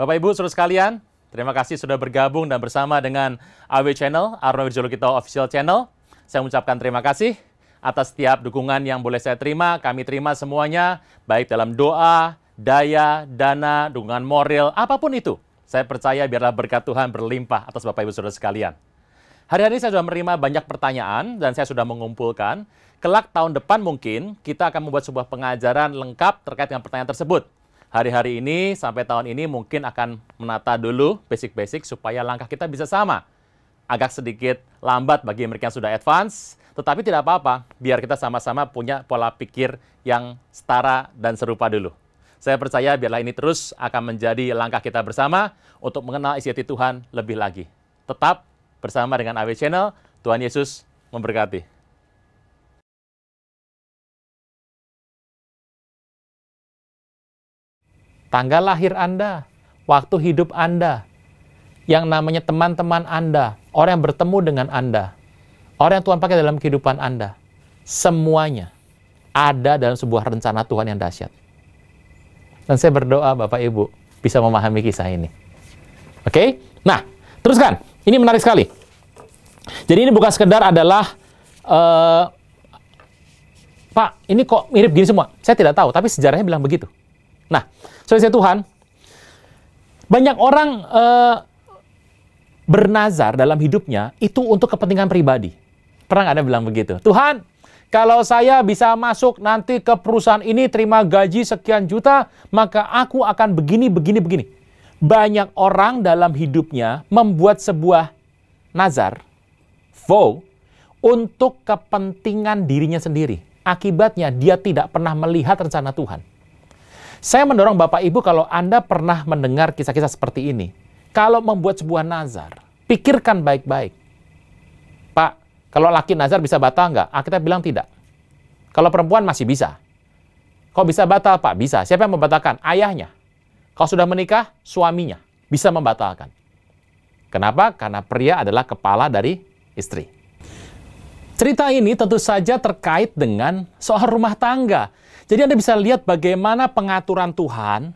Bapak Ibu saudara sekalian, terima kasih sudah bergabung dan bersama dengan AW Channel, Arno kita Official Channel. Saya mengucapkan terima kasih atas setiap dukungan yang boleh saya terima. Kami terima semuanya, baik dalam doa, daya, dana, dukungan moral, apapun itu. Saya percaya biarlah berkat Tuhan berlimpah atas Bapak Ibu Saudara sekalian. Hari-hari saya sudah menerima banyak pertanyaan dan saya sudah mengumpulkan. Kelak tahun depan mungkin kita akan membuat sebuah pengajaran lengkap terkait dengan pertanyaan tersebut hari-hari ini sampai tahun ini mungkin akan menata dulu basic-basic supaya langkah kita bisa sama. Agak sedikit lambat bagi mereka yang sudah advance, tetapi tidak apa-apa. Biar kita sama-sama punya pola pikir yang setara dan serupa dulu. Saya percaya biarlah ini terus akan menjadi langkah kita bersama untuk mengenal isi hati Tuhan lebih lagi. Tetap bersama dengan AW Channel, Tuhan Yesus memberkati. tanggal lahir Anda, waktu hidup Anda, yang namanya teman-teman Anda, orang yang bertemu dengan Anda, orang yang Tuhan pakai dalam kehidupan Anda, semuanya ada dalam sebuah rencana Tuhan yang dahsyat. Dan saya berdoa Bapak Ibu bisa memahami kisah ini. Oke? Okay? Nah, teruskan. Ini menarik sekali. Jadi ini bukan sekedar adalah uh, Pak, ini kok mirip gini semua? Saya tidak tahu, tapi sejarahnya bilang begitu. Nah, saya Tuhan, banyak orang uh, bernazar dalam hidupnya itu untuk kepentingan pribadi. Pernah ada bilang begitu? Tuhan, kalau saya bisa masuk nanti ke perusahaan ini terima gaji sekian juta, maka aku akan begini, begini, begini. Banyak orang dalam hidupnya membuat sebuah nazar, vow, untuk kepentingan dirinya sendiri. Akibatnya dia tidak pernah melihat rencana Tuhan. Saya mendorong Bapak Ibu kalau Anda pernah mendengar kisah-kisah seperti ini. Kalau membuat sebuah nazar, pikirkan baik-baik. Pak, kalau laki nazar bisa batal nggak? Ah, kita bilang tidak. Kalau perempuan masih bisa. Kok bisa batal, Pak? Bisa. Siapa yang membatalkan? Ayahnya. Kalau sudah menikah, suaminya bisa membatalkan. Kenapa? Karena pria adalah kepala dari istri. Cerita ini tentu saja terkait dengan soal rumah tangga. Jadi Anda bisa lihat bagaimana pengaturan Tuhan,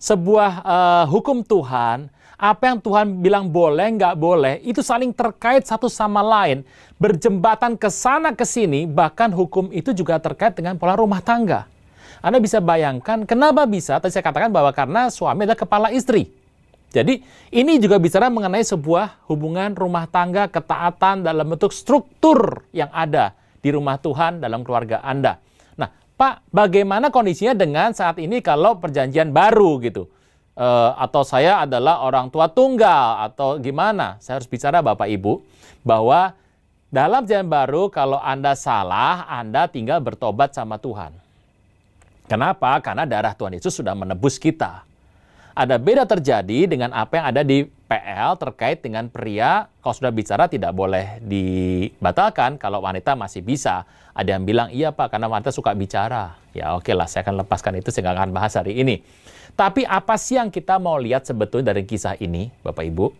sebuah uh, hukum Tuhan, apa yang Tuhan bilang boleh, nggak boleh, itu saling terkait satu sama lain, berjembatan ke sana ke sini, bahkan hukum itu juga terkait dengan pola rumah tangga. Anda bisa bayangkan kenapa bisa, tadi saya katakan bahwa karena suami adalah kepala istri. Jadi ini juga bicara mengenai sebuah hubungan rumah tangga, ketaatan dalam bentuk struktur yang ada di rumah Tuhan dalam keluarga Anda. Pak, bagaimana kondisinya dengan saat ini kalau perjanjian baru gitu? E, atau saya adalah orang tua tunggal atau gimana? Saya harus bicara Bapak Ibu bahwa dalam perjanjian baru kalau Anda salah, Anda tinggal bertobat sama Tuhan. Kenapa? Karena darah Tuhan Yesus sudah menebus kita. Ada beda terjadi dengan apa yang ada di PL terkait dengan pria, kalau sudah bicara tidak boleh dibatalkan, kalau wanita masih bisa. Ada yang bilang, iya Pak, karena wanita suka bicara. Ya oke lah, saya akan lepaskan itu, sehingga akan bahas hari ini. Tapi apa sih yang kita mau lihat sebetulnya dari kisah ini, Bapak Ibu?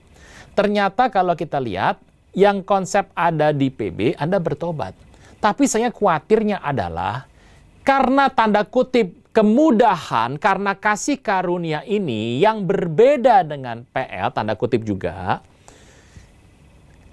Ternyata kalau kita lihat, yang konsep ada di PB, Anda bertobat. Tapi saya khawatirnya adalah, karena tanda kutip kemudahan karena kasih karunia ini yang berbeda dengan PL tanda kutip juga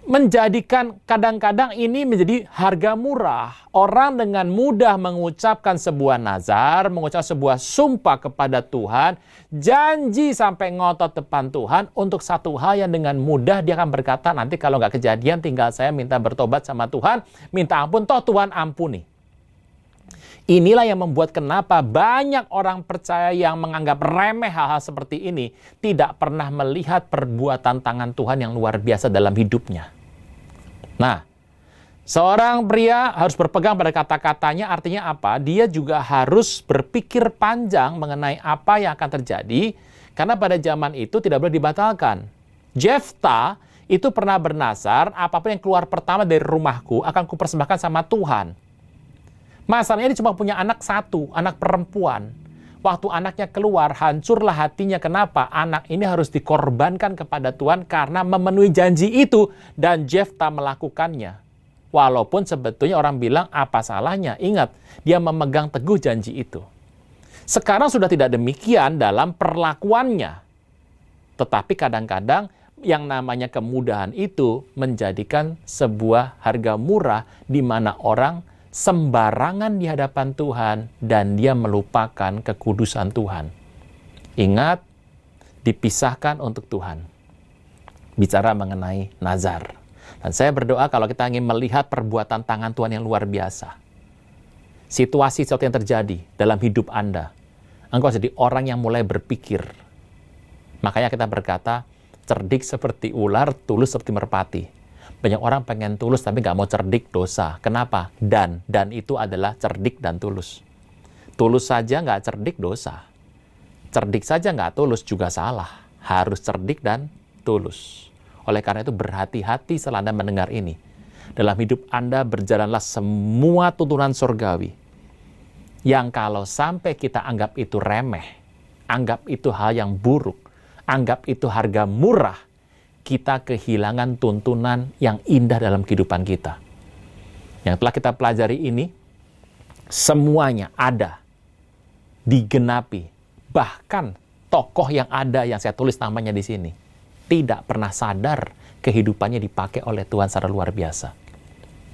menjadikan kadang-kadang ini menjadi harga murah. Orang dengan mudah mengucapkan sebuah nazar, mengucap sebuah sumpah kepada Tuhan, janji sampai ngotot depan Tuhan untuk satu hal yang dengan mudah dia akan berkata, nanti kalau nggak kejadian tinggal saya minta bertobat sama Tuhan, minta ampun, toh Tuhan ampuni. Inilah yang membuat kenapa banyak orang percaya yang menganggap remeh hal-hal seperti ini tidak pernah melihat perbuatan tangan Tuhan yang luar biasa dalam hidupnya. Nah, seorang pria harus berpegang pada kata-katanya artinya apa? Dia juga harus berpikir panjang mengenai apa yang akan terjadi karena pada zaman itu tidak boleh dibatalkan. Jefta itu pernah bernasar, apapun yang keluar pertama dari rumahku akan kupersembahkan sama Tuhan. Masalahnya dia cuma punya anak satu, anak perempuan. Waktu anaknya keluar, hancurlah hatinya. Kenapa? Anak ini harus dikorbankan kepada Tuhan karena memenuhi janji itu. Dan Jefta melakukannya. Walaupun sebetulnya orang bilang apa salahnya. Ingat, dia memegang teguh janji itu. Sekarang sudah tidak demikian dalam perlakuannya. Tetapi kadang-kadang yang namanya kemudahan itu menjadikan sebuah harga murah di mana orang sembarangan di hadapan Tuhan dan dia melupakan kekudusan Tuhan. Ingat, dipisahkan untuk Tuhan. Bicara mengenai nazar. Dan saya berdoa kalau kita ingin melihat perbuatan tangan Tuhan yang luar biasa. Situasi sesuatu yang terjadi dalam hidup Anda. Engkau jadi orang yang mulai berpikir. Makanya kita berkata, cerdik seperti ular, tulus seperti merpati banyak orang pengen tulus tapi nggak mau cerdik dosa. Kenapa? Dan. Dan itu adalah cerdik dan tulus. Tulus saja nggak cerdik dosa. Cerdik saja nggak tulus juga salah. Harus cerdik dan tulus. Oleh karena itu berhati-hati setelah Anda mendengar ini. Dalam hidup Anda berjalanlah semua tuntunan surgawi. Yang kalau sampai kita anggap itu remeh, anggap itu hal yang buruk, anggap itu harga murah, kita kehilangan tuntunan yang indah dalam kehidupan kita. Yang telah kita pelajari ini, semuanya ada, digenapi, bahkan tokoh yang ada yang saya tulis namanya di sini tidak pernah sadar kehidupannya dipakai oleh Tuhan secara luar biasa.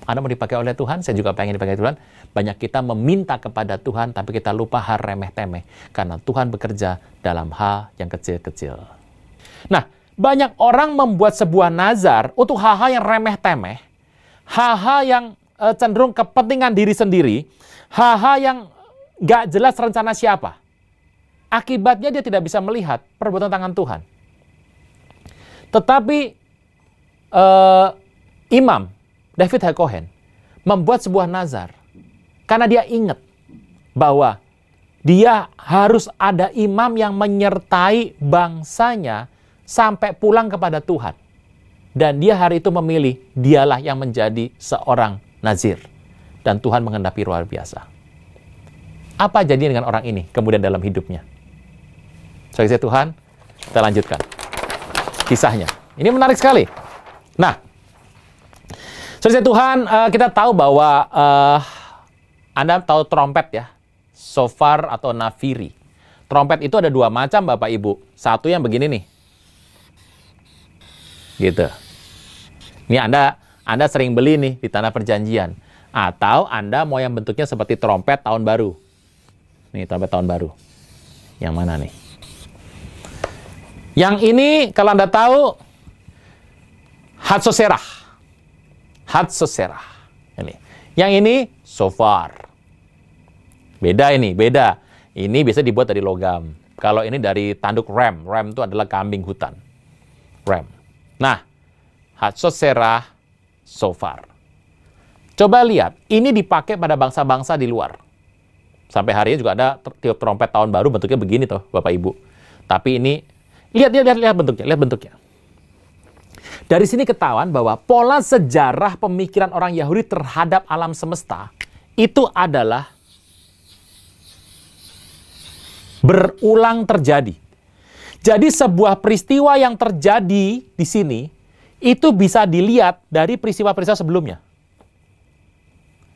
Anda mau dipakai oleh Tuhan, saya juga pengen dipakai Tuhan. Banyak kita meminta kepada Tuhan, tapi kita lupa hal remeh-temeh. Karena Tuhan bekerja dalam hal yang kecil-kecil. Nah, banyak orang membuat sebuah nazar untuk hal-hal yang remeh-temeh, hal-hal yang eh, cenderung kepentingan diri sendiri, hal-hal yang gak jelas rencana siapa. Akibatnya dia tidak bisa melihat perbuatan tangan Tuhan. Tetapi e, Imam David Hakohen membuat sebuah nazar karena dia ingat bahwa dia harus ada imam yang menyertai bangsanya sampai pulang kepada Tuhan. Dan dia hari itu memilih, dialah yang menjadi seorang nazir. Dan Tuhan mengendapi luar biasa. Apa jadi dengan orang ini kemudian dalam hidupnya? Saya Tuhan, kita lanjutkan kisahnya. Ini menarik sekali. Nah, Saudara Tuhan, eh, kita tahu bahwa uh, Anda tahu trompet ya, sofar atau nafiri. Trompet itu ada dua macam Bapak Ibu. Satu yang begini nih, Gitu. Ini Anda Anda sering beli nih di tanah perjanjian atau Anda mau yang bentuknya seperti trompet tahun baru. Nih trompet tahun baru. Yang mana nih? Yang ini kalau Anda tahu Hatsoserah. Hatsoserah. Ini. Yang ini sofar. Beda ini, beda. Ini biasa dibuat dari logam. Kalau ini dari tanduk rem. Rem itu adalah kambing hutan. Rem. Nah, Hatsot Serah so far. Coba lihat, ini dipakai pada bangsa-bangsa di luar. Sampai hari ini juga ada tiup trompet tahun baru bentuknya begini tuh, Bapak Ibu. Tapi ini, lihat, lihat, lihat, lihat bentuknya, lihat bentuknya. Dari sini ketahuan bahwa pola sejarah pemikiran orang Yahudi terhadap alam semesta itu adalah berulang terjadi. Jadi sebuah peristiwa yang terjadi di sini itu bisa dilihat dari peristiwa-peristiwa sebelumnya.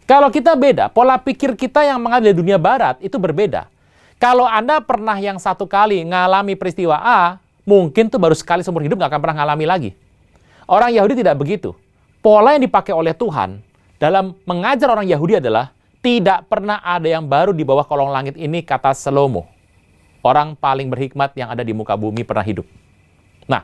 Kalau kita beda, pola pikir kita yang mengambil dunia barat itu berbeda. Kalau Anda pernah yang satu kali ngalami peristiwa A, mungkin tuh baru sekali seumur hidup nggak akan pernah ngalami lagi. Orang Yahudi tidak begitu. Pola yang dipakai oleh Tuhan dalam mengajar orang Yahudi adalah tidak pernah ada yang baru di bawah kolong langit ini, kata Salomo orang paling berhikmat yang ada di muka bumi pernah hidup. Nah,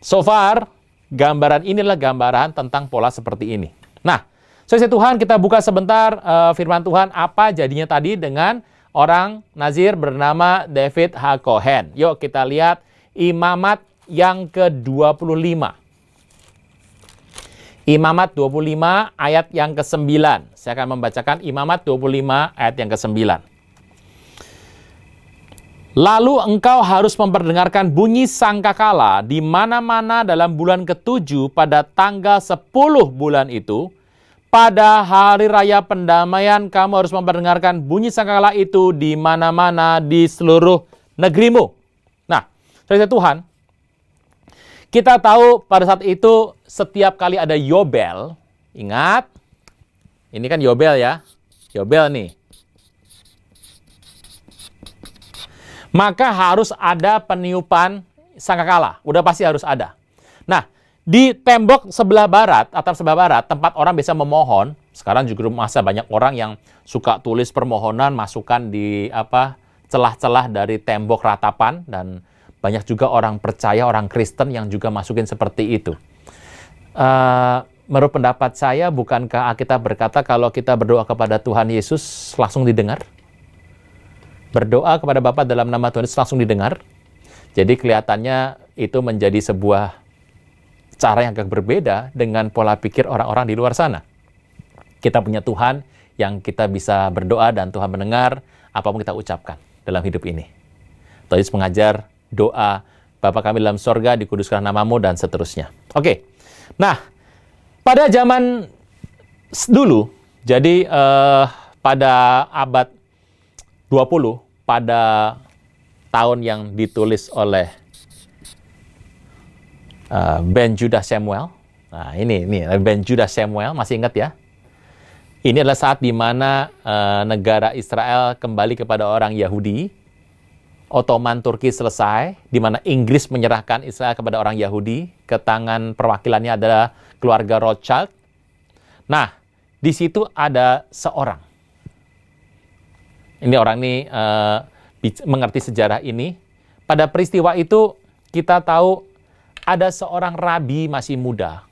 so far gambaran inilah gambaran tentang pola seperti ini. Nah, saya Tuhan kita buka sebentar uh, firman Tuhan apa jadinya tadi dengan orang Nazir bernama David H. Cohen. Yuk kita lihat imamat yang ke-25. Imamat 25 ayat yang ke-9. Saya akan membacakan Imamat 25 ayat yang ke-9. Lalu engkau harus memperdengarkan bunyi sangkakala di mana-mana dalam bulan ketujuh pada tanggal sepuluh bulan itu. Pada hari raya pendamaian kamu harus memperdengarkan bunyi sangkakala itu di mana-mana di seluruh negerimu. Nah, saya Tuhan, kita tahu pada saat itu setiap kali ada Yobel, ingat, ini kan Yobel ya, Yobel nih, maka harus ada peniupan sangkakala. Udah pasti harus ada. Nah, di tembok sebelah barat, atap sebelah barat, tempat orang bisa memohon, sekarang juga masa banyak orang yang suka tulis permohonan, masukan di apa celah-celah dari tembok ratapan, dan banyak juga orang percaya, orang Kristen yang juga masukin seperti itu. Uh, menurut pendapat saya, bukankah kita berkata kalau kita berdoa kepada Tuhan Yesus langsung didengar? berdoa kepada Bapa dalam nama Tuhan Yesus langsung didengar. Jadi kelihatannya itu menjadi sebuah cara yang agak berbeda dengan pola pikir orang-orang di luar sana. Kita punya Tuhan yang kita bisa berdoa dan Tuhan mendengar apapun kita ucapkan dalam hidup ini. Tuhan Yesus mengajar doa, Bapa kami dalam sorga, dikuduskan namamu, dan seterusnya. Oke, nah pada zaman dulu, jadi eh, pada abad 20, pada tahun yang ditulis oleh uh, Ben Judah Samuel. Nah, ini ini Ben Judah Samuel masih ingat ya? Ini adalah saat di mana uh, negara Israel kembali kepada orang Yahudi. Ottoman Turki selesai, di mana Inggris menyerahkan Israel kepada orang Yahudi. Ke tangan perwakilannya adalah keluarga Rothschild. Nah, di situ ada seorang ini orang ini uh, eh, mengerti sejarah ini. Pada peristiwa itu kita tahu ada seorang rabi masih muda.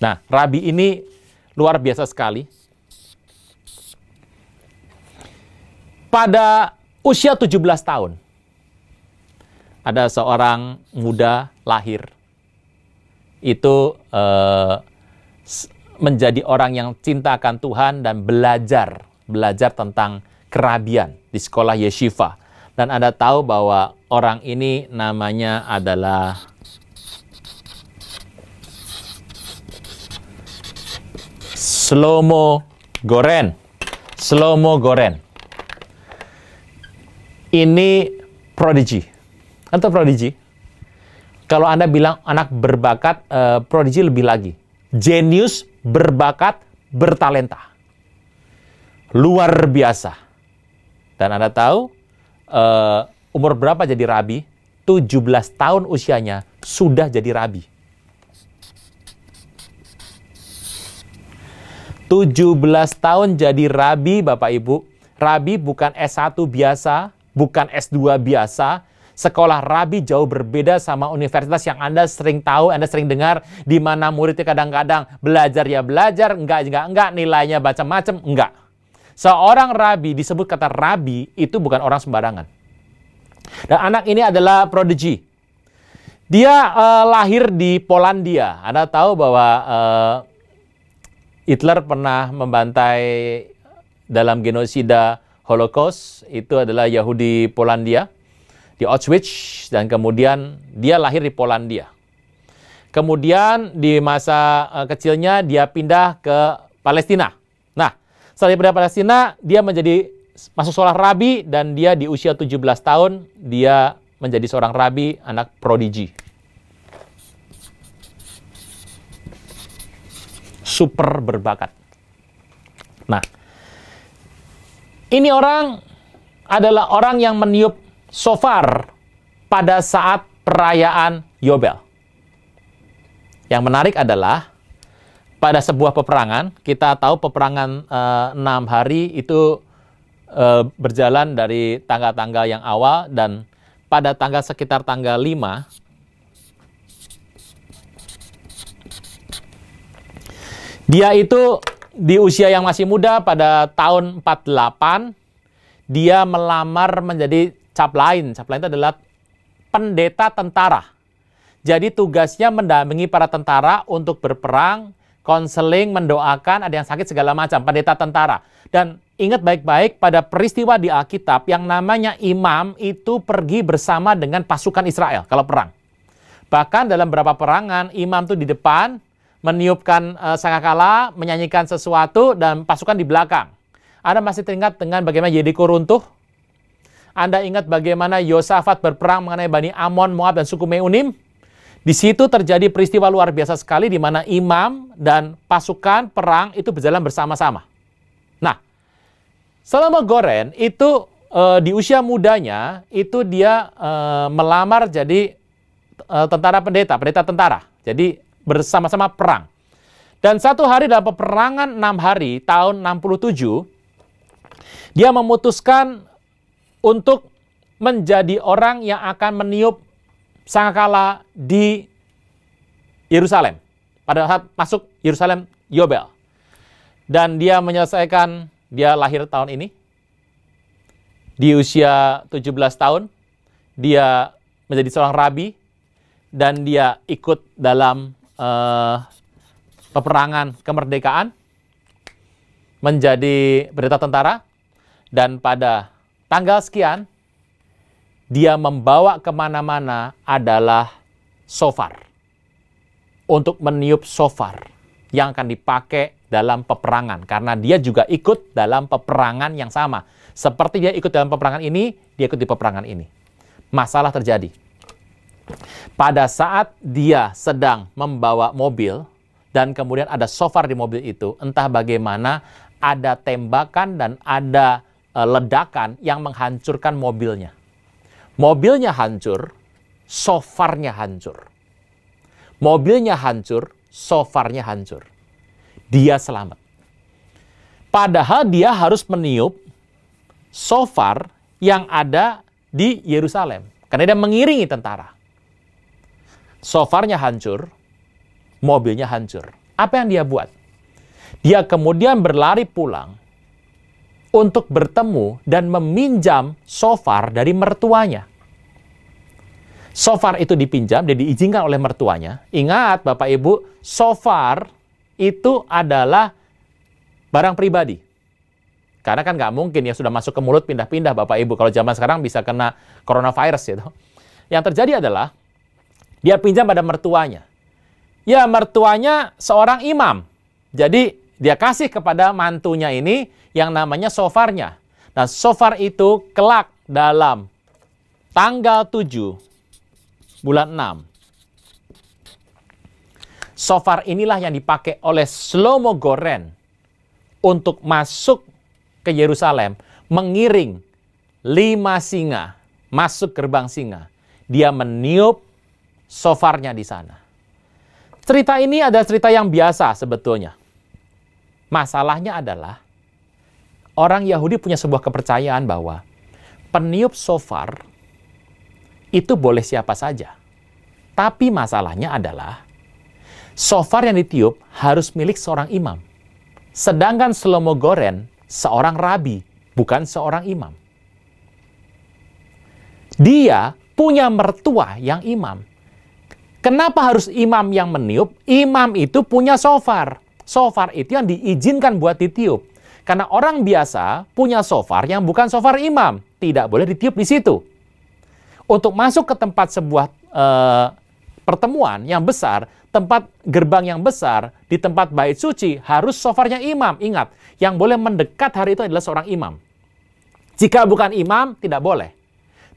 Nah, rabi ini luar biasa sekali. Pada usia 17 tahun, ada seorang muda lahir. Itu eh, menjadi orang yang cintakan Tuhan dan belajar, belajar tentang Kerabian di sekolah Yeshiva. Dan Anda tahu bahwa orang ini namanya adalah Slomo Goren. Slomo Goren. Ini prodigy. Atau prodigy? Kalau Anda bilang anak berbakat, uh, prodigy lebih lagi. Genius, berbakat, bertalenta. Luar biasa. Dan Anda tahu uh, umur berapa jadi rabi? 17 tahun usianya sudah jadi rabi. 17 tahun jadi rabi Bapak Ibu. Rabi bukan S1 biasa, bukan S2 biasa. Sekolah rabi jauh berbeda sama universitas yang Anda sering tahu, Anda sering dengar di mana muridnya kadang-kadang belajar ya belajar, enggak enggak enggak nilainya baca macam enggak. Seorang rabi disebut kata rabi itu bukan orang sembarangan. Dan anak ini adalah prodigy. Dia uh, lahir di Polandia. Anda tahu bahwa uh, Hitler pernah membantai dalam genosida Holocaust itu adalah Yahudi Polandia di Auschwitz dan kemudian dia lahir di Polandia. Kemudian di masa uh, kecilnya dia pindah ke Palestina setelah pindah Palestina, dia menjadi masuk sekolah rabi dan dia di usia 17 tahun dia menjadi seorang rabi anak prodigi. Super berbakat. Nah, ini orang adalah orang yang meniup sofar pada saat perayaan Yobel. Yang menarik adalah pada sebuah peperangan, kita tahu peperangan eh, enam hari itu uh, berjalan dari tanggal-tanggal yang awal dan pada tanggal sekitar tanggal 5 dia itu di usia yang masih muda pada tahun 48 dia melamar menjadi cap lain. Cap lain itu adalah pendeta tentara. Jadi tugasnya mendampingi para tentara untuk berperang konseling, mendoakan, ada yang sakit segala macam, pendeta tentara. Dan ingat baik-baik pada peristiwa di Alkitab yang namanya imam itu pergi bersama dengan pasukan Israel kalau perang. Bahkan dalam beberapa perangan imam tuh di depan meniupkan e, sangkakala, menyanyikan sesuatu dan pasukan di belakang. Anda masih teringat dengan bagaimana Yeriko runtuh? Anda ingat bagaimana Yosafat berperang mengenai Bani Amon, Moab, dan suku Meunim? Di situ terjadi peristiwa luar biasa sekali di mana imam dan pasukan perang itu berjalan bersama-sama. Nah, selama Goren itu e, di usia mudanya itu dia e, melamar jadi e, tentara pendeta, pendeta tentara. Jadi bersama-sama perang. Dan satu hari dalam peperangan enam hari tahun 67, dia memutuskan untuk menjadi orang yang akan meniup sangkakala di Yerusalem. Pada saat masuk Yerusalem, Yobel. Dan dia menyelesaikan, dia lahir tahun ini. Di usia 17 tahun, dia menjadi seorang rabi. Dan dia ikut dalam uh, peperangan kemerdekaan. Menjadi berita tentara. Dan pada tanggal sekian, dia membawa kemana-mana adalah sofar. Untuk meniup sofar yang akan dipakai dalam peperangan. Karena dia juga ikut dalam peperangan yang sama. Seperti dia ikut dalam peperangan ini, dia ikut di peperangan ini. Masalah terjadi. Pada saat dia sedang membawa mobil, dan kemudian ada sofar di mobil itu, entah bagaimana ada tembakan dan ada eh, ledakan yang menghancurkan mobilnya. Mobilnya hancur, sofarnya hancur. Mobilnya hancur, sofarnya hancur. Dia selamat. Padahal dia harus meniup sofar yang ada di Yerusalem. Karena dia mengiringi tentara. Sofarnya hancur, mobilnya hancur. Apa yang dia buat? Dia kemudian berlari pulang untuk bertemu dan meminjam sofar dari mertuanya. Sofar itu dipinjam dan diizinkan oleh mertuanya. Ingat Bapak Ibu, sofar itu adalah barang pribadi. Karena kan nggak mungkin ya sudah masuk ke mulut pindah-pindah Bapak Ibu. Kalau zaman sekarang bisa kena coronavirus gitu. Yang terjadi adalah dia pinjam pada mertuanya. Ya mertuanya seorang imam. Jadi dia kasih kepada mantunya ini yang namanya sofarnya. Nah, sofar itu kelak dalam tanggal 7 bulan 6. Sofar inilah yang dipakai oleh Slomo Goren untuk masuk ke Yerusalem mengiring lima singa masuk gerbang singa. Dia meniup sofarnya di sana. Cerita ini adalah cerita yang biasa sebetulnya Masalahnya adalah orang Yahudi punya sebuah kepercayaan bahwa peniup sofar itu boleh siapa saja. Tapi masalahnya adalah sofar yang ditiup harus milik seorang imam. Sedangkan Slomo Goren seorang rabi, bukan seorang imam. Dia punya mertua yang imam. Kenapa harus imam yang meniup? Imam itu punya sofar sofar itu yang diizinkan buat ditiup. Karena orang biasa punya sofar yang bukan sofar imam, tidak boleh ditiup di situ. Untuk masuk ke tempat sebuah e, pertemuan yang besar, tempat gerbang yang besar, di tempat bait suci harus sofarnya imam. Ingat, yang boleh mendekat hari itu adalah seorang imam. Jika bukan imam, tidak boleh.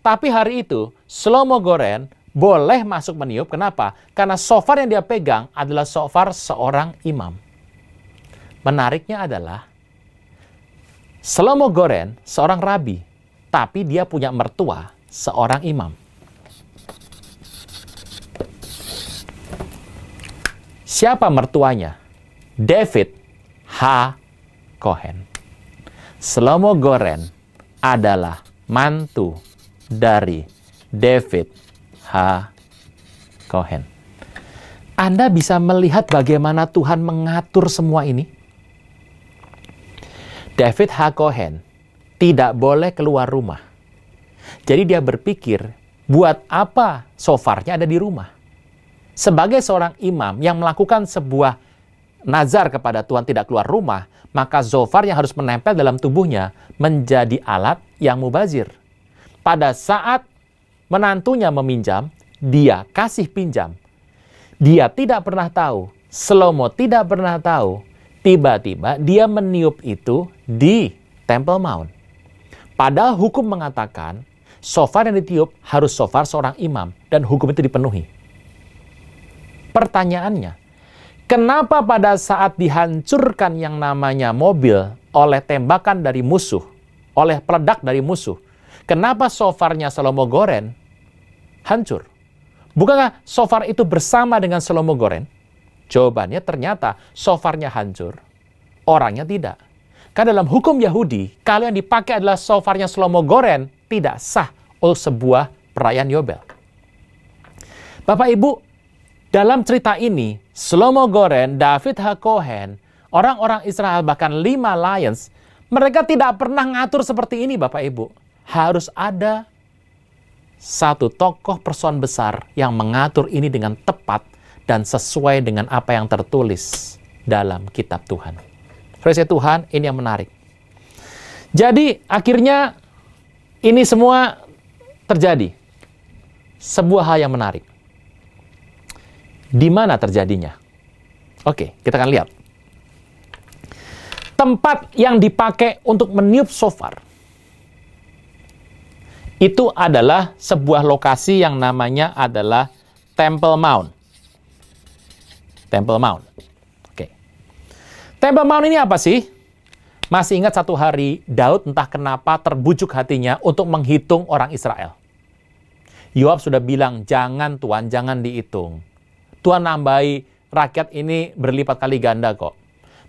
Tapi hari itu, Slomo Goren boleh masuk meniup. Kenapa? Karena sofar yang dia pegang adalah sofar seorang imam. Menariknya adalah Selomo Goren seorang rabi, tapi dia punya mertua seorang imam. Siapa mertuanya? David H. Cohen. Selomo Goren adalah mantu dari David H. Cohen. Anda bisa melihat bagaimana Tuhan mengatur semua ini? David Hakohen tidak boleh keluar rumah. Jadi dia berpikir, buat apa sofarnya ada di rumah? Sebagai seorang imam yang melakukan sebuah nazar kepada Tuhan tidak keluar rumah, maka zofar yang harus menempel dalam tubuhnya menjadi alat yang mubazir. Pada saat menantunya meminjam, dia kasih pinjam. Dia tidak pernah tahu, Selomo tidak pernah tahu, tiba-tiba dia meniup itu di Temple Mount. Padahal hukum mengatakan sofar yang ditiup harus sofar seorang imam dan hukum itu dipenuhi. Pertanyaannya, kenapa pada saat dihancurkan yang namanya mobil oleh tembakan dari musuh, oleh peledak dari musuh, kenapa sofarnya Salomo Goren hancur? Bukankah sofar itu bersama dengan Salomo Goren? Jawabannya ternyata sofarnya hancur, orangnya tidak. Karena dalam hukum Yahudi, kalau yang dipakai adalah sofarnya Slomo Goren, tidak sah oleh sebuah perayaan Yobel. Bapak Ibu, dalam cerita ini, Slomo Goren, David Hakohen, orang-orang Israel, bahkan lima lions, mereka tidak pernah ngatur seperti ini Bapak Ibu. Harus ada satu tokoh person besar yang mengatur ini dengan tepat dan sesuai dengan apa yang tertulis dalam kitab Tuhan. Firasat ya Tuhan ini yang menarik. Jadi akhirnya ini semua terjadi. Sebuah hal yang menarik. Di mana terjadinya? Oke, kita akan lihat. Tempat yang dipakai untuk meniup sofar itu adalah sebuah lokasi yang namanya adalah Temple Mount. Temple Mount. Mount ini apa sih? Masih ingat satu hari Daud entah kenapa terbujuk hatinya untuk menghitung orang Israel. Yoab sudah bilang, jangan Tuhan, jangan dihitung. Tuhan nambahi rakyat ini berlipat kali ganda kok.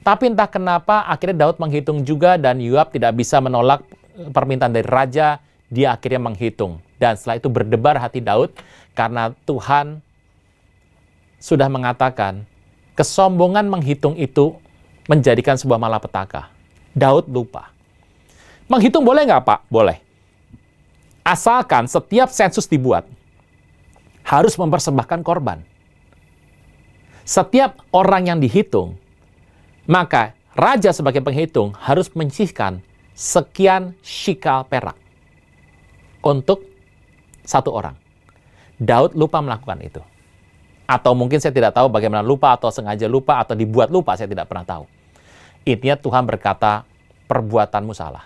Tapi entah kenapa akhirnya Daud menghitung juga dan Yoab tidak bisa menolak eh, permintaan dari raja. Dia akhirnya menghitung. Dan setelah itu berdebar hati Daud karena Tuhan sudah mengatakan kesombongan menghitung itu menjadikan sebuah malapetaka. Daud lupa. Menghitung boleh nggak, Pak? Boleh. Asalkan setiap sensus dibuat, harus mempersembahkan korban. Setiap orang yang dihitung, maka raja sebagai penghitung harus menyisihkan sekian shikal perak untuk satu orang. Daud lupa melakukan itu. Atau mungkin saya tidak tahu bagaimana lupa atau sengaja lupa atau dibuat lupa, saya tidak pernah tahu. Intinya Tuhan berkata, perbuatanmu salah.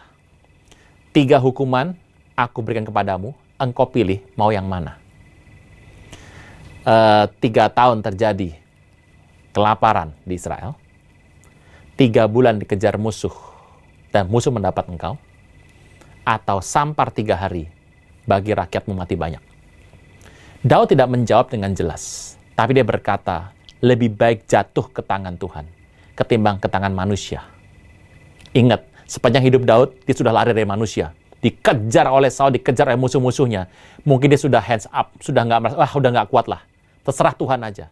Tiga hukuman aku berikan kepadamu, engkau pilih mau yang mana. E, tiga tahun terjadi kelaparan di Israel. Tiga bulan dikejar musuh dan musuh mendapat engkau. Atau sampar tiga hari bagi rakyatmu mati banyak. Daud tidak menjawab dengan jelas, tapi dia berkata, lebih baik jatuh ke tangan Tuhan ketimbang ke tangan manusia. Ingat, sepanjang hidup Daud, dia sudah lari dari manusia. Dikejar oleh Saul, dikejar oleh musuh-musuhnya. Mungkin dia sudah hands up, sudah nggak merasa, ah, udah nggak kuat lah. Terserah Tuhan aja.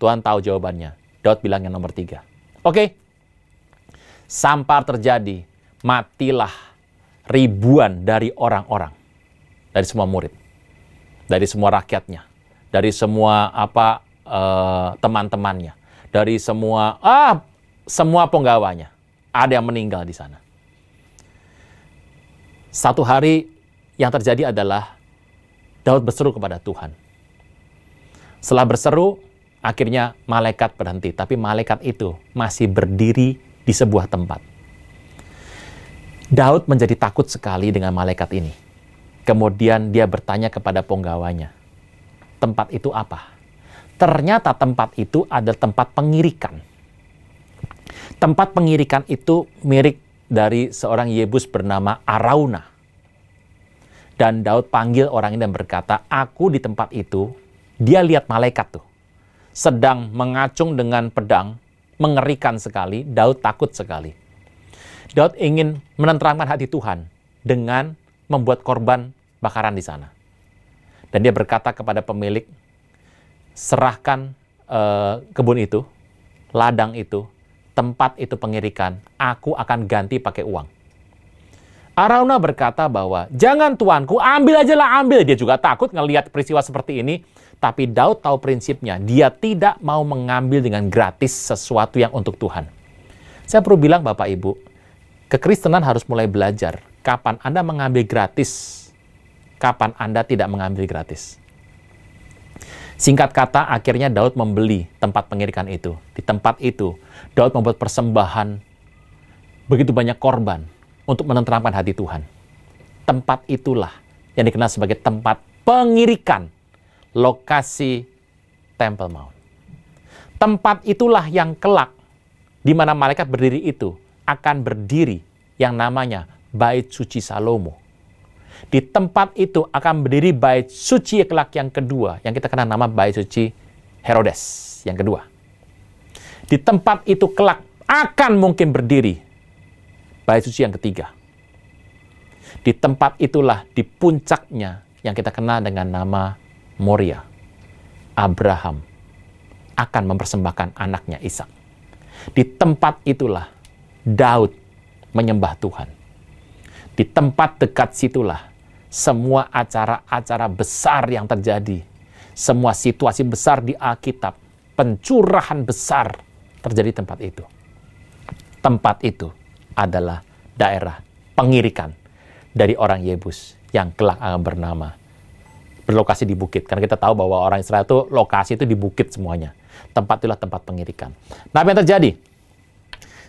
Tuhan tahu jawabannya. Daud bilang yang nomor tiga. Oke, okay. sampar terjadi, matilah ribuan dari orang-orang, dari semua murid, dari semua rakyatnya, dari semua apa uh, teman-temannya, dari semua ah semua penggawanya. Ada yang meninggal di sana. Satu hari yang terjadi adalah Daud berseru kepada Tuhan. Setelah berseru, akhirnya malaikat berhenti. Tapi malaikat itu masih berdiri di sebuah tempat. Daud menjadi takut sekali dengan malaikat ini. Kemudian dia bertanya kepada penggawanya, tempat itu apa? Ternyata tempat itu ada tempat pengirikan. Tempat pengirikan itu mirip dari seorang Yebus bernama Arauna. Dan Daud panggil orang ini dan berkata, aku di tempat itu, dia lihat malaikat tuh. Sedang mengacung dengan pedang, mengerikan sekali, Daud takut sekali. Daud ingin menenteramkan hati Tuhan dengan membuat korban bakaran di sana. Dan dia berkata kepada pemilik, serahkan uh, kebun itu, ladang itu tempat itu pengirikan, aku akan ganti pakai uang. Arauna berkata bahwa, jangan tuanku, ambil aja lah, ambil. Dia juga takut ngelihat peristiwa seperti ini. Tapi Daud tahu prinsipnya, dia tidak mau mengambil dengan gratis sesuatu yang untuk Tuhan. Saya perlu bilang Bapak Ibu, kekristenan harus mulai belajar kapan Anda mengambil gratis, kapan Anda tidak mengambil gratis. Singkat kata, akhirnya Daud membeli tempat pengirikan itu. Di tempat itu, Daud membuat persembahan begitu banyak korban untuk menenteramkan hati Tuhan. Tempat itulah yang dikenal sebagai tempat pengirikan lokasi Temple Mount. Tempat itulah yang kelak di mana malaikat berdiri itu akan berdiri yang namanya Bait Suci Salomo. Di tempat itu akan berdiri bait suci kelak yang kedua, yang kita kenal nama bait suci Herodes yang kedua. Di tempat itu kelak akan mungkin berdiri bait suci yang ketiga. Di tempat itulah di puncaknya yang kita kenal dengan nama Moria. Abraham akan mempersembahkan anaknya Ishak. Di tempat itulah Daud menyembah Tuhan. Di tempat dekat situlah semua acara-acara besar yang terjadi, semua situasi besar di Alkitab, pencurahan besar terjadi tempat itu. Tempat itu adalah daerah pengirikan dari orang Yebus yang kelak akan bernama berlokasi di bukit. Karena kita tahu bahwa orang Israel itu lokasi itu di bukit semuanya. Tempat itulah tempat pengirikan. Nah, apa yang terjadi?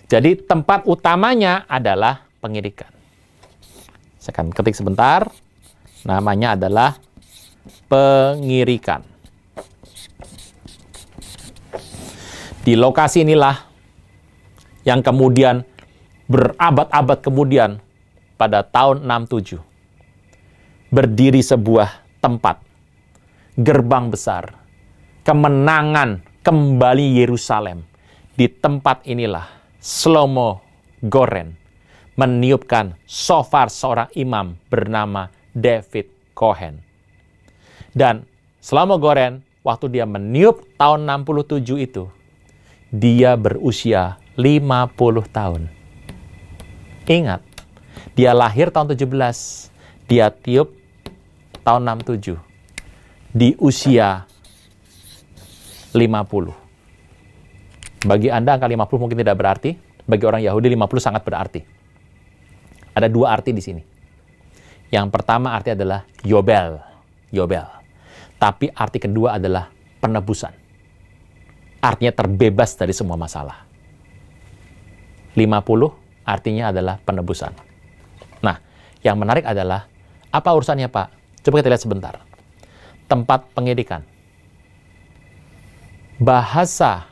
Jadi tempat utamanya adalah pengirikan. Saya akan ketik sebentar. Namanya adalah pengirikan. Di lokasi inilah yang kemudian berabad-abad kemudian pada tahun 67 berdiri sebuah tempat gerbang besar kemenangan kembali Yerusalem di tempat inilah Slomo Goren meniupkan sofar seorang imam bernama David Cohen. Dan selama Goren, waktu dia meniup tahun 67 itu, dia berusia 50 tahun. Ingat, dia lahir tahun 17, dia tiup tahun 67 di usia 50. Bagi Anda angka 50 mungkin tidak berarti, bagi orang Yahudi 50 sangat berarti. Ada dua arti di sini. Yang pertama arti adalah Yobel. Yobel. Tapi arti kedua adalah penebusan. Artinya terbebas dari semua masalah. 50 artinya adalah penebusan. Nah, yang menarik adalah apa urusannya Pak? Coba kita lihat sebentar. Tempat pengirikan. Bahasa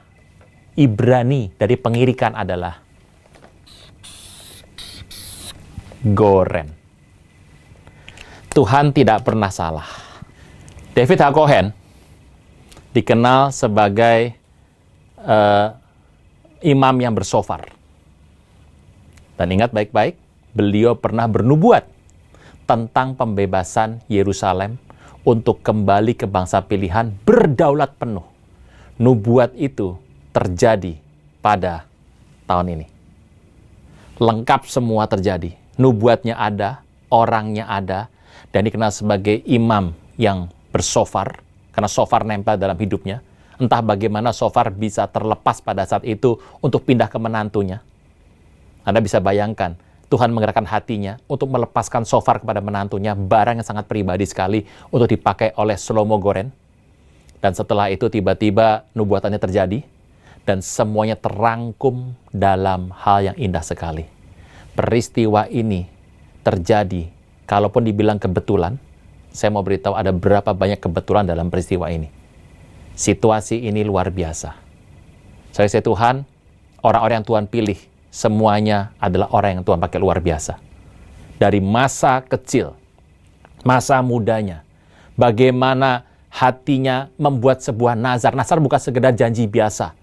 Ibrani dari pengirikan adalah goreng. Tuhan tidak pernah salah. David H. dikenal sebagai uh, imam yang bersofar. Dan ingat baik-baik, beliau pernah bernubuat tentang pembebasan Yerusalem untuk kembali ke bangsa pilihan berdaulat penuh. Nubuat itu terjadi pada tahun ini. Lengkap semua terjadi nubuatnya ada, orangnya ada, dan dikenal sebagai imam yang bersofar, karena sofar nempel dalam hidupnya. Entah bagaimana sofar bisa terlepas pada saat itu untuk pindah ke menantunya. Anda bisa bayangkan, Tuhan menggerakkan hatinya untuk melepaskan sofar kepada menantunya, barang yang sangat pribadi sekali untuk dipakai oleh Slomo Goren. Dan setelah itu tiba-tiba nubuatannya terjadi, dan semuanya terangkum dalam hal yang indah sekali peristiwa ini terjadi, kalaupun dibilang kebetulan, saya mau beritahu ada berapa banyak kebetulan dalam peristiwa ini. Situasi ini luar biasa. Saya Tuhan, orang-orang yang Tuhan pilih, semuanya adalah orang yang Tuhan pakai luar biasa. Dari masa kecil, masa mudanya, bagaimana hatinya membuat sebuah nazar. Nazar bukan sekedar janji biasa.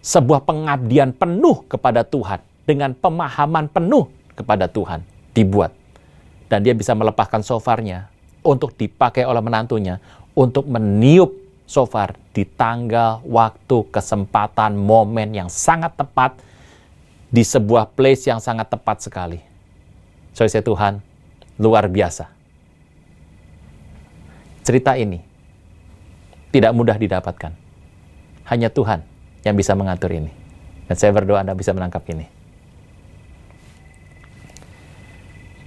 Sebuah pengabdian penuh kepada Tuhan dengan pemahaman penuh kepada Tuhan dibuat. Dan dia bisa melepaskan sofarnya untuk dipakai oleh menantunya untuk meniup sofar di tanggal, waktu, kesempatan, momen yang sangat tepat di sebuah place yang sangat tepat sekali. Soalnya Tuhan, luar biasa. Cerita ini tidak mudah didapatkan. Hanya Tuhan yang bisa mengatur ini. Dan saya berdoa Anda bisa menangkap ini.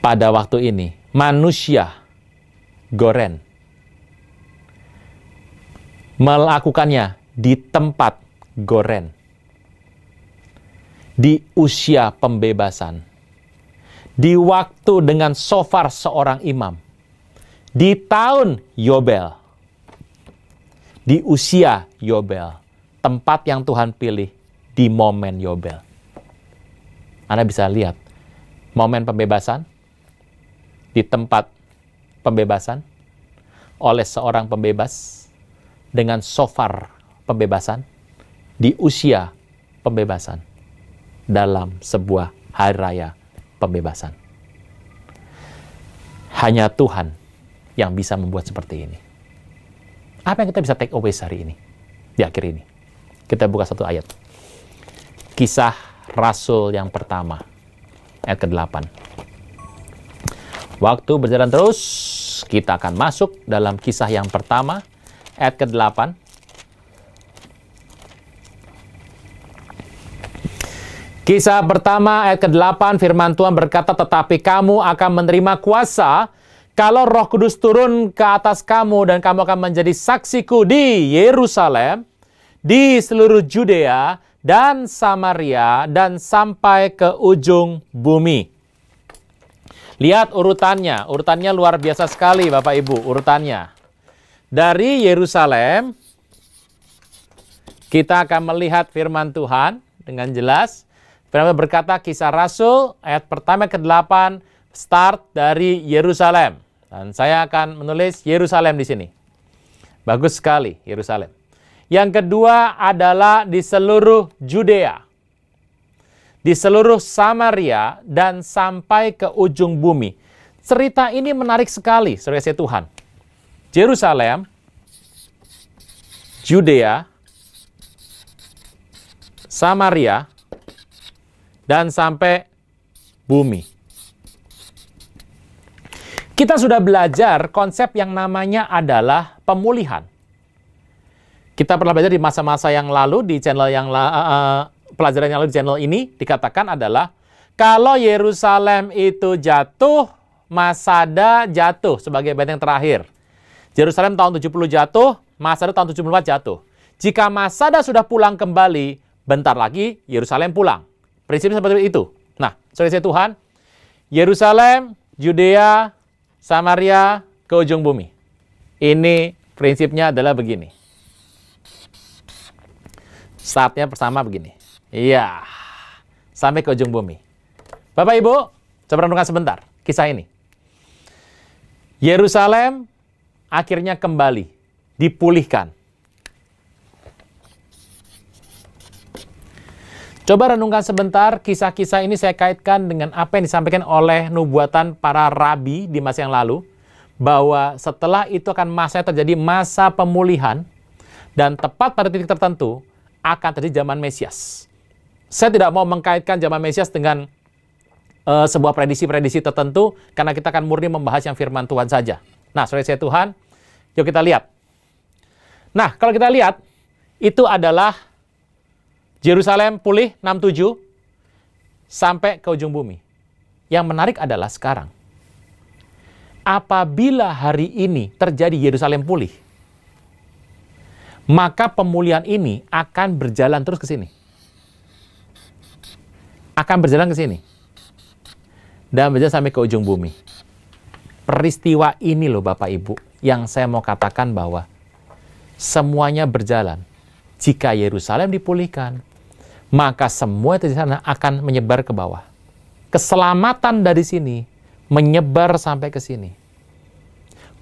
pada waktu ini. Manusia goren. Melakukannya di tempat goren. Di usia pembebasan. Di waktu dengan sofar seorang imam. Di tahun Yobel. Di usia Yobel. Tempat yang Tuhan pilih di momen Yobel. Anda bisa lihat momen pembebasan, di tempat pembebasan oleh seorang pembebas dengan sofar pembebasan di usia pembebasan dalam sebuah hari raya pembebasan. Hanya Tuhan yang bisa membuat seperti ini. Apa yang kita bisa take away hari ini? Di akhir ini. Kita buka satu ayat. Kisah Rasul yang pertama. Ayat ke-8. Waktu berjalan terus, kita akan masuk dalam kisah yang pertama, ayat ke-8. Kisah pertama ayat ke-8 firman Tuhan berkata, Tetapi kamu akan menerima kuasa kalau roh kudus turun ke atas kamu dan kamu akan menjadi saksiku di Yerusalem, di seluruh Judea, dan Samaria, dan sampai ke ujung bumi. Lihat urutannya, urutannya luar biasa sekali Bapak Ibu, urutannya. Dari Yerusalem, kita akan melihat firman Tuhan dengan jelas. Firman berkata kisah Rasul, ayat pertama ke-8, start dari Yerusalem. Dan saya akan menulis Yerusalem di sini. Bagus sekali, Yerusalem. Yang kedua adalah di seluruh Judea di seluruh Samaria dan sampai ke ujung bumi. Cerita ini menarik sekali, saudara Tuhan. Jerusalem, Judea, Samaria, dan sampai bumi. Kita sudah belajar konsep yang namanya adalah pemulihan. Kita pernah belajar di masa-masa yang lalu di channel yang uh, pelajaran yang lalu di channel ini dikatakan adalah kalau Yerusalem itu jatuh, Masada jatuh sebagai benteng terakhir. Yerusalem tahun 70 jatuh, Masada tahun 74 jatuh. Jika Masada sudah pulang kembali, bentar lagi Yerusalem pulang. prinsip seperti itu. Nah, saya Tuhan, Yerusalem, Judea, Samaria, ke ujung bumi. Ini prinsipnya adalah begini. Saatnya pertama begini. Iya, sampai ke ujung bumi. Bapak Ibu, coba renungkan sebentar kisah ini. Yerusalem akhirnya kembali dipulihkan. Coba renungkan sebentar, kisah-kisah ini saya kaitkan dengan apa yang disampaikan oleh nubuatan para rabi di masa yang lalu, bahwa setelah itu akan masa terjadi masa pemulihan, dan tepat pada titik tertentu akan terjadi zaman Mesias. Saya tidak mau mengkaitkan zaman Mesias dengan uh, sebuah prediksi-prediksi tertentu, karena kita akan murni membahas yang firman Tuhan saja. Nah, sore saya Tuhan, yuk kita lihat. Nah, kalau kita lihat, itu adalah Yerusalem pulih 67 sampai ke ujung bumi. Yang menarik adalah sekarang. Apabila hari ini terjadi Yerusalem pulih, maka pemulihan ini akan berjalan terus ke sini akan berjalan ke sini dan berjalan sampai ke ujung bumi. Peristiwa ini loh Bapak Ibu yang saya mau katakan bahwa semuanya berjalan. Jika Yerusalem dipulihkan, maka semua di sana akan menyebar ke bawah. Keselamatan dari sini menyebar sampai ke sini.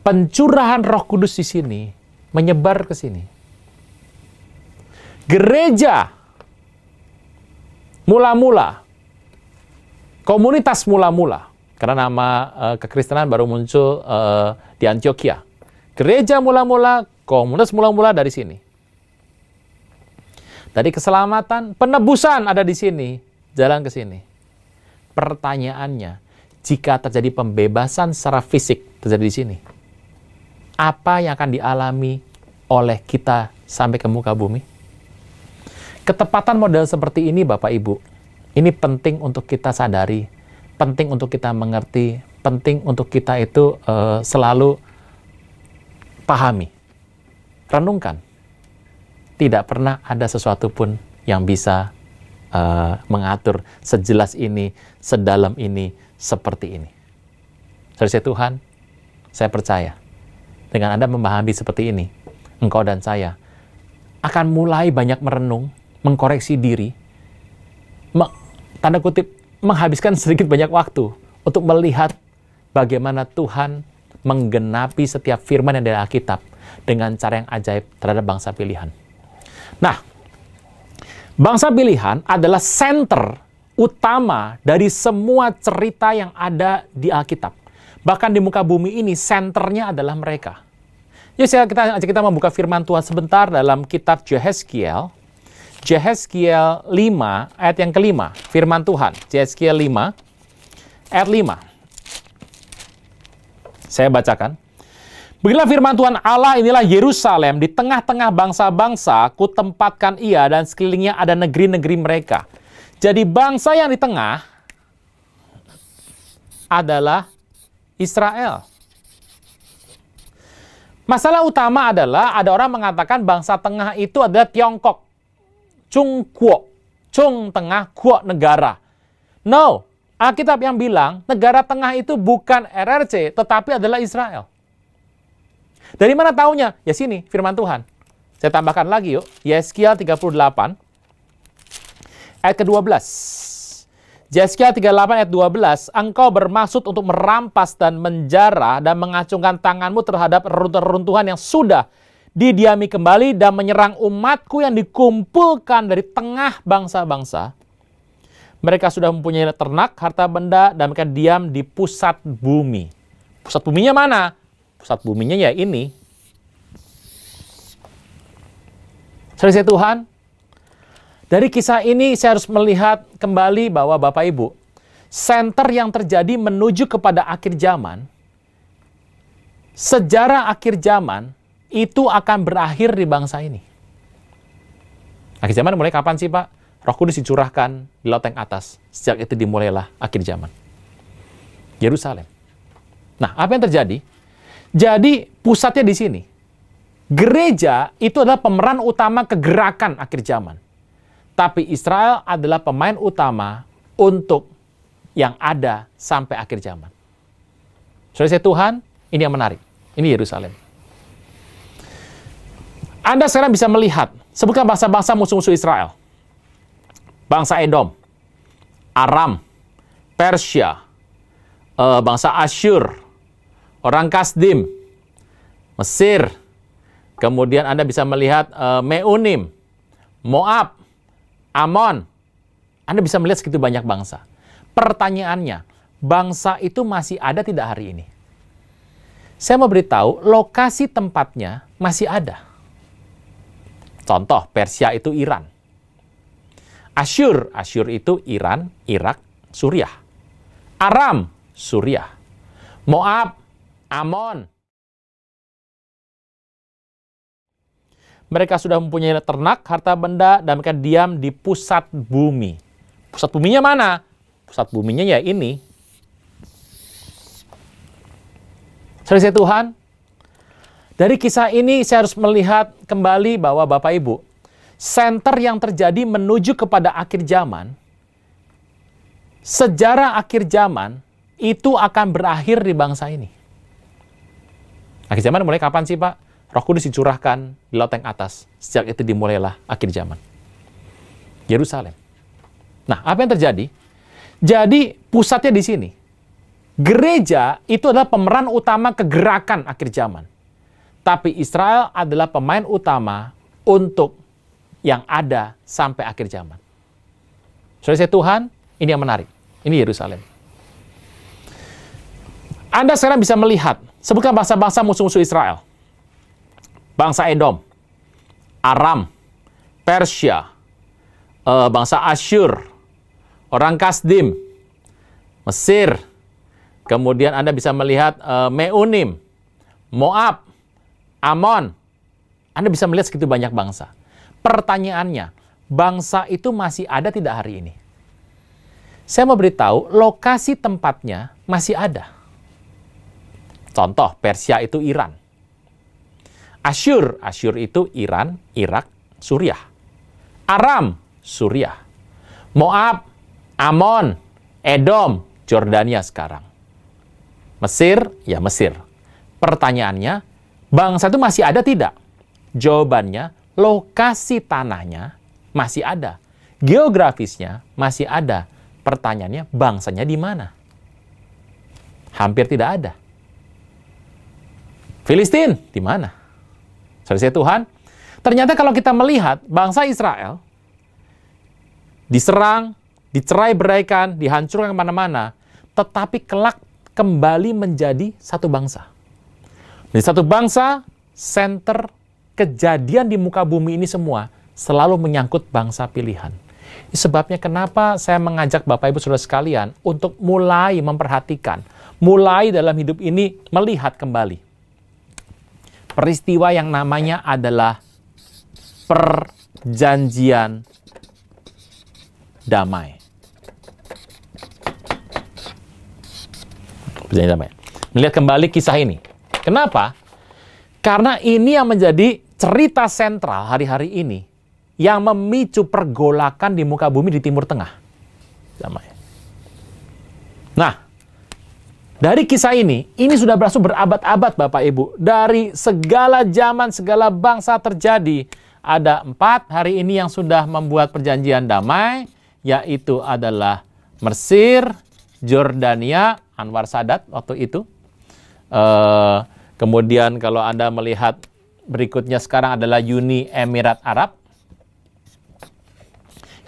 Pencurahan Roh Kudus di sini menyebar ke sini. Gereja mula-mula Komunitas mula-mula, karena nama uh, kekristenan baru muncul uh, di Antioquia. Gereja mula-mula, komunitas mula-mula dari sini. Tadi keselamatan, penebusan ada di sini, jalan ke sini. Pertanyaannya, jika terjadi pembebasan secara fisik terjadi di sini, apa yang akan dialami oleh kita sampai ke muka bumi? Ketepatan model seperti ini, Bapak Ibu, ini penting untuk kita sadari, penting untuk kita mengerti, penting untuk kita itu uh, selalu pahami, renungkan. Tidak pernah ada sesuatu pun yang bisa uh, mengatur sejelas ini, sedalam ini, seperti ini. Selesai Tuhan, saya percaya dengan Anda memahami seperti ini, engkau dan saya akan mulai banyak merenung, mengkoreksi diri, tanda kutip menghabiskan sedikit banyak waktu untuk melihat bagaimana Tuhan menggenapi setiap firman yang dari Alkitab dengan cara yang ajaib terhadap bangsa pilihan. Nah, bangsa pilihan adalah center utama dari semua cerita yang ada di Alkitab. Bahkan di muka bumi ini, senternya adalah mereka. Yuk, sekarang kita, kita membuka firman Tuhan sebentar dalam kitab Yehezkiel Jehezkiel 5 ayat yang kelima, firman Tuhan. Jehezkiel 5 ayat 5. Saya bacakan. Beginilah firman Tuhan Allah inilah Yerusalem di tengah-tengah bangsa-bangsa ku tempatkan ia dan sekelilingnya ada negeri-negeri mereka. Jadi bangsa yang di tengah adalah Israel. Masalah utama adalah ada orang mengatakan bangsa tengah itu adalah Tiongkok. Chung Kuo. Chung tengah, Kuo negara. No, Alkitab yang bilang negara tengah itu bukan RRC, tetapi adalah Israel. Dari mana taunya? Ya sini, firman Tuhan. Saya tambahkan lagi yuk. Yeskiel 38 ayat ke-12. Yeskiel 38 ayat 12, engkau bermaksud untuk merampas dan menjarah dan mengacungkan tanganmu terhadap reruntuhan yang sudah didiami kembali dan menyerang umatku yang dikumpulkan dari tengah bangsa-bangsa. Mereka sudah mempunyai ternak, harta benda, dan mereka diam di pusat bumi. Pusat buminya mana? Pusat buminya ya ini. Selesai Tuhan, dari kisah ini saya harus melihat kembali bahwa Bapak Ibu, center yang terjadi menuju kepada akhir zaman, sejarah akhir zaman, itu akan berakhir di bangsa ini. Akhir zaman mulai kapan sih Pak? Roh Kudus dicurahkan di loteng atas. Sejak itu dimulailah akhir zaman. Yerusalem. Nah, apa yang terjadi? Jadi pusatnya di sini. Gereja itu adalah pemeran utama kegerakan akhir zaman. Tapi Israel adalah pemain utama untuk yang ada sampai akhir zaman. Soalnya saya Tuhan, ini yang menarik. Ini Yerusalem. Anda sekarang bisa melihat, sebutkan bangsa-bangsa musuh-musuh Israel. Bangsa Edom, Aram, Persia, uh, bangsa Asyur, orang Kasdim, Mesir, kemudian Anda bisa melihat uh, Meunim, Moab, Amon. Anda bisa melihat segitu banyak bangsa. Pertanyaannya, bangsa itu masih ada tidak hari ini? Saya mau beritahu, lokasi tempatnya masih ada Contoh, Persia itu Iran. Asyur, Asyur itu Iran, Irak, Suriah. Aram, Suriah. Moab, Amon. Mereka sudah mempunyai ternak, harta benda, dan mereka diam di pusat bumi. Pusat buminya mana? Pusat buminya ya ini. Selesai Tuhan, dari kisah ini saya harus melihat kembali bahwa Bapak Ibu, center yang terjadi menuju kepada akhir zaman, sejarah akhir zaman itu akan berakhir di bangsa ini. Akhir zaman mulai kapan sih Pak? Roh Kudus dicurahkan di loteng atas. Sejak itu dimulailah akhir zaman. Yerusalem. Nah, apa yang terjadi? Jadi pusatnya di sini. Gereja itu adalah pemeran utama kegerakan akhir zaman. Tapi Israel adalah pemain utama untuk yang ada sampai akhir zaman. Saudara saya Tuhan, ini yang menarik. Ini Yerusalem. Anda sekarang bisa melihat, sebutkan bangsa-bangsa musuh-musuh Israel. Bangsa Edom, Aram, Persia, uh, bangsa Asyur, orang Kasdim, Mesir, kemudian Anda bisa melihat uh, Meunim, Moab, Amon. Anda bisa melihat segitu banyak bangsa. Pertanyaannya, bangsa itu masih ada tidak hari ini? Saya mau beritahu, lokasi tempatnya masih ada. Contoh, Persia itu Iran. Asyur, Asyur itu Iran, Irak, Suriah. Aram, Suriah. Moab, Amon, Edom, Jordania sekarang. Mesir, ya Mesir. Pertanyaannya, Bangsa itu masih ada tidak? Jawabannya, lokasi tanahnya masih ada. Geografisnya masih ada. Pertanyaannya, bangsanya di mana? Hampir tidak ada. Filistin, di mana? Selesai Tuhan. Ternyata kalau kita melihat bangsa Israel diserang, dicerai beraikan, dihancurkan kemana-mana, tetapi kelak kembali menjadi satu bangsa. Di satu bangsa, center kejadian di muka bumi ini semua selalu menyangkut bangsa pilihan. Sebabnya kenapa saya mengajak Bapak Ibu Saudara sekalian untuk mulai memperhatikan, mulai dalam hidup ini melihat kembali. Peristiwa yang namanya adalah perjanjian damai. Perjanjian damai. Melihat kembali kisah ini. Kenapa? Karena ini yang menjadi cerita sentral hari-hari ini yang memicu pergolakan di muka bumi di Timur Tengah. Nah, dari kisah ini, ini sudah berlangsung berabad-abad Bapak Ibu. Dari segala zaman, segala bangsa terjadi. Ada empat hari ini yang sudah membuat perjanjian damai, yaitu adalah Mesir, Jordania, Anwar Sadat waktu itu, eh, Kemudian kalau Anda melihat berikutnya sekarang adalah Uni Emirat Arab.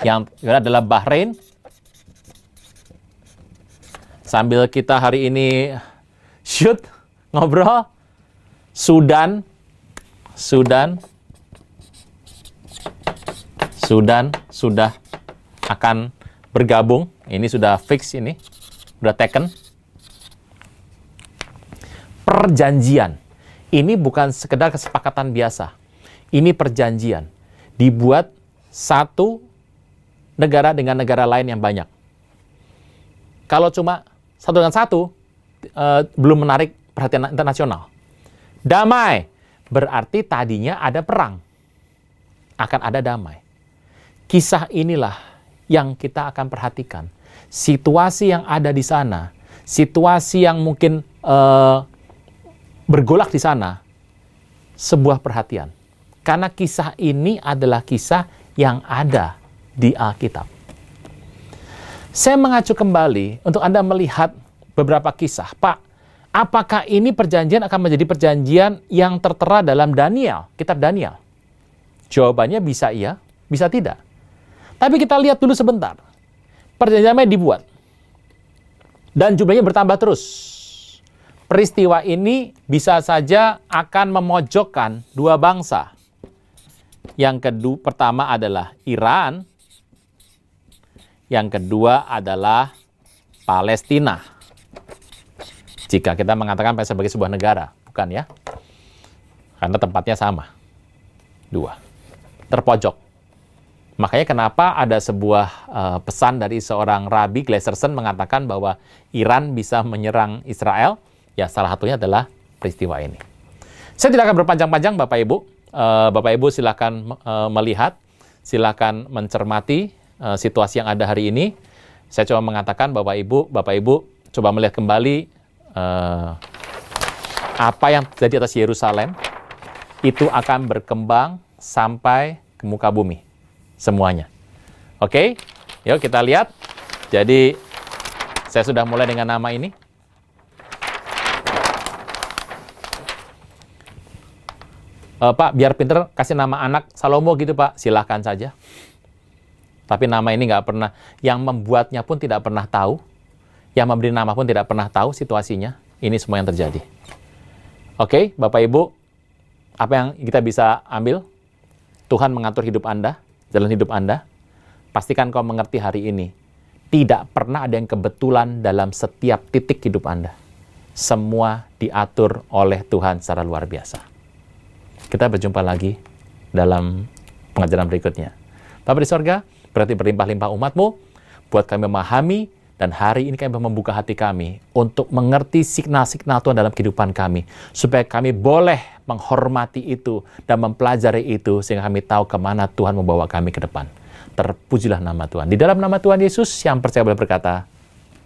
Yang kedua adalah Bahrain. Sambil kita hari ini shoot, ngobrol, Sudan, Sudan, Sudan sudah akan bergabung. Ini sudah fix ini, sudah taken perjanjian. Ini bukan sekedar kesepakatan biasa. Ini perjanjian. Dibuat satu negara dengan negara lain yang banyak. Kalau cuma satu dengan satu, eh, belum menarik perhatian internasional. Damai berarti tadinya ada perang. Akan ada damai. Kisah inilah yang kita akan perhatikan. Situasi yang ada di sana, situasi yang mungkin eh, bergolak di sana sebuah perhatian. Karena kisah ini adalah kisah yang ada di Alkitab. Saya mengacu kembali untuk Anda melihat beberapa kisah. Pak, apakah ini perjanjian akan menjadi perjanjian yang tertera dalam Daniel, kitab Daniel? Jawabannya bisa iya, bisa tidak. Tapi kita lihat dulu sebentar. Perjanjiannya dibuat. Dan jumlahnya bertambah terus peristiwa ini bisa saja akan memojokkan dua bangsa. Yang kedua pertama adalah Iran, yang kedua adalah Palestina. Jika kita mengatakan Palestina sebagai sebuah negara, bukan ya? Karena tempatnya sama. Dua. Terpojok. Makanya kenapa ada sebuah uh, pesan dari seorang rabi Glaserson mengatakan bahwa Iran bisa menyerang Israel Ya, salah satunya adalah peristiwa ini. Saya tidak akan berpanjang-panjang, Bapak Ibu. Eh, Bapak Ibu silakan eh, melihat, silakan mencermati eh, situasi yang ada hari ini. Saya coba mengatakan, Bapak Ibu, Bapak Ibu, coba melihat kembali apa yang terjadi atas Yerusalem itu akan berkembang sampai ke muka bumi semuanya. Oke, okay? yuk kita lihat. Jadi saya sudah mulai dengan nama ini. e, Pak biar pinter kasih nama anak Salomo gitu Pak, silahkan saja. Tapi nama ini nggak pernah, yang membuatnya pun tidak pernah tahu, yang memberi nama pun tidak pernah tahu situasinya. Ini semua yang terjadi. Oke, okay, Bapak Ibu, apa yang kita bisa ambil? Tuhan mengatur hidup Anda, jalan hidup Anda. Pastikan kau mengerti hari ini, tidak pernah ada yang kebetulan dalam setiap titik hidup Anda. Semua diatur oleh Tuhan secara luar biasa. Kita berjumpa lagi dalam pengajaran berikutnya. Bapak di sorga, berarti berlimpah-limpah umatmu, buat kami memahami, dan hari ini kami membuka hati kami untuk mengerti signal-signal Tuhan dalam kehidupan kami. Supaya kami boleh menghormati itu dan mempelajari itu sehingga kami tahu kemana Tuhan membawa kami ke depan. Terpujilah nama Tuhan. Di dalam nama Tuhan Yesus yang percaya boleh berkata,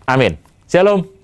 Amin. Shalom.